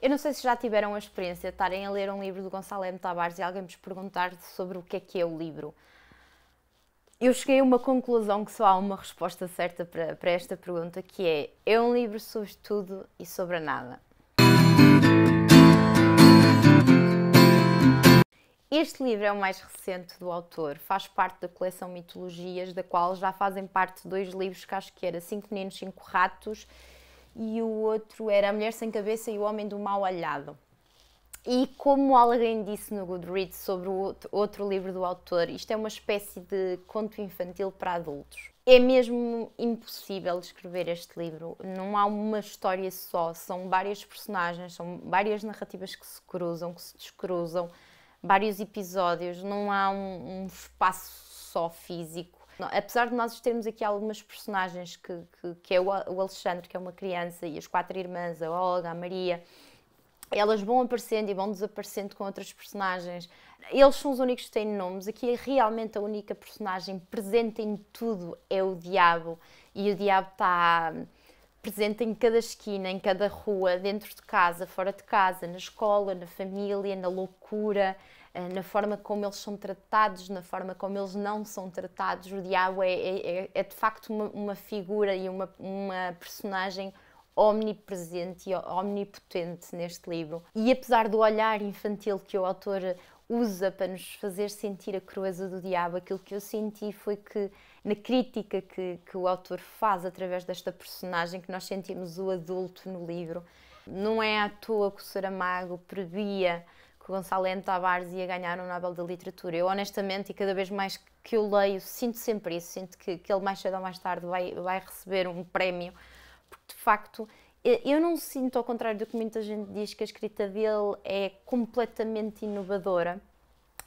Eu não sei se já tiveram a experiência de estarem a ler um livro do Gonçalo M. Tavares e alguém vos perguntar sobre o que é que é o livro. Eu cheguei a uma conclusão que só há uma resposta certa para, para esta pergunta, que é é um livro sobre tudo e sobre nada. Este livro é o mais recente do autor, faz parte da coleção Mitologias, da qual já fazem parte dois livros que acho que era Cinco Meninos, Cinco Ratos e o outro era A Mulher Sem Cabeça e o Homem do Mal Alhado. E como alguém disse no Goodreads sobre o outro livro do autor, isto é uma espécie de conto infantil para adultos. É mesmo impossível escrever este livro. Não há uma história só, são várias personagens, são várias narrativas que se cruzam, que se descruzam, vários episódios. Não há um, um espaço só físico apesar de nós termos aqui algumas personagens, que, que, que é o Alexandre, que é uma criança, e as quatro irmãs, a Olga, a Maria, elas vão aparecendo e vão desaparecendo com outras personagens. Eles são os únicos que têm nomes. Aqui é realmente a única personagem presente em tudo é o Diabo. E o Diabo está presente em cada esquina, em cada rua, dentro de casa, fora de casa, na escola, na família, na loucura, eh, na forma como eles são tratados, na forma como eles não são tratados. O diabo é, é, é, é de facto uma, uma figura e uma, uma personagem omnipresente e omnipotente neste livro. E apesar do olhar infantil que o autor usa para nos fazer sentir a crueza do diabo. Aquilo que eu senti foi que, na crítica que, que o autor faz através desta personagem, que nós sentimos o adulto no livro, não é à toa que o Saramago previa que o Gonçalves Tavares ia ganhar o um Nobel da Literatura. Eu, honestamente, e cada vez mais que eu leio, sinto sempre isso, sinto que, que ele mais cedo ou mais tarde vai, vai receber um prémio, porque de facto eu não sinto, ao contrário do que muita gente diz, que a escrita dele é completamente inovadora.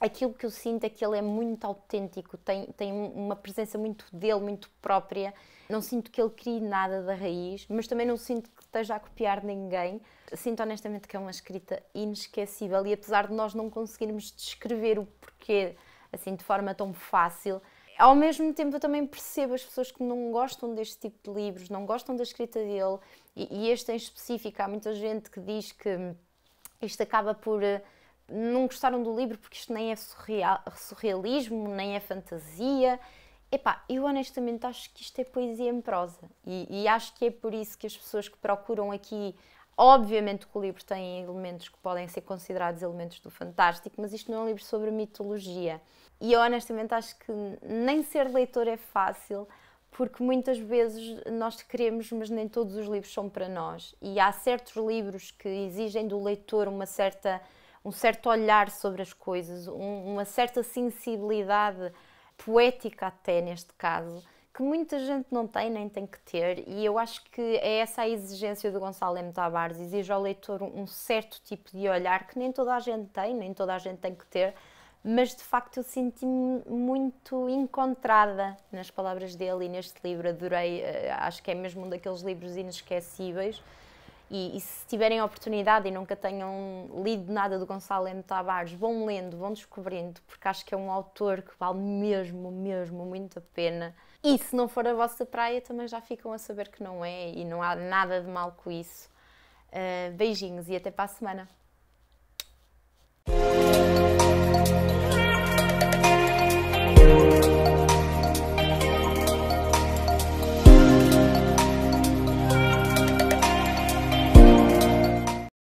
Aquilo que eu sinto é que ele é muito autêntico, tem, tem uma presença muito dele, muito própria. Não sinto que ele crie nada da raiz, mas também não sinto que esteja a copiar ninguém. Sinto honestamente que é uma escrita inesquecível e apesar de nós não conseguirmos descrever o porquê assim de forma tão fácil, ao mesmo tempo eu também percebo as pessoas que não gostam deste tipo de livros, não gostam da escrita dele, e, e este em específico, há muita gente que diz que isto acaba por eh, não gostaram do livro porque isto nem é surreal, surrealismo, nem é fantasia. Epá, eu honestamente acho que isto é poesia em prosa e, e, acho que é por isso que as pessoas que procuram aqui Obviamente que o livro tem elementos que podem ser considerados elementos do fantástico, mas isto não é um livro sobre mitologia. E eu honestamente acho que nem ser leitor é fácil, porque muitas vezes nós queremos, mas nem todos os livros são para nós. E há certos livros que exigem do leitor uma certa, um certo olhar sobre as coisas, um, uma certa sensibilidade poética até neste caso, que muita gente não tem nem tem que ter, e eu acho que é essa a exigência do Gonçalo M. Tavares, exige ao leitor um certo tipo de olhar que nem toda a gente tem, nem toda a gente tem que ter, mas de facto eu senti-me muito encontrada nas palavras dele e neste livro, adorei, eh, acho que é mesmo um daqueles livros inesquecíveis. E, e, se tiverem a oportunidade e nunca tenham lido nada do Gonçalo M. Tavares, vão lendo, vão descobrindo, porque acho que é um autor que vale mesmo, mesmo muito a pena. E se não for a vossa praia, também já ficam a saber que não é e não há nada de mal com isso. Uh, beijinhos e até para a semana.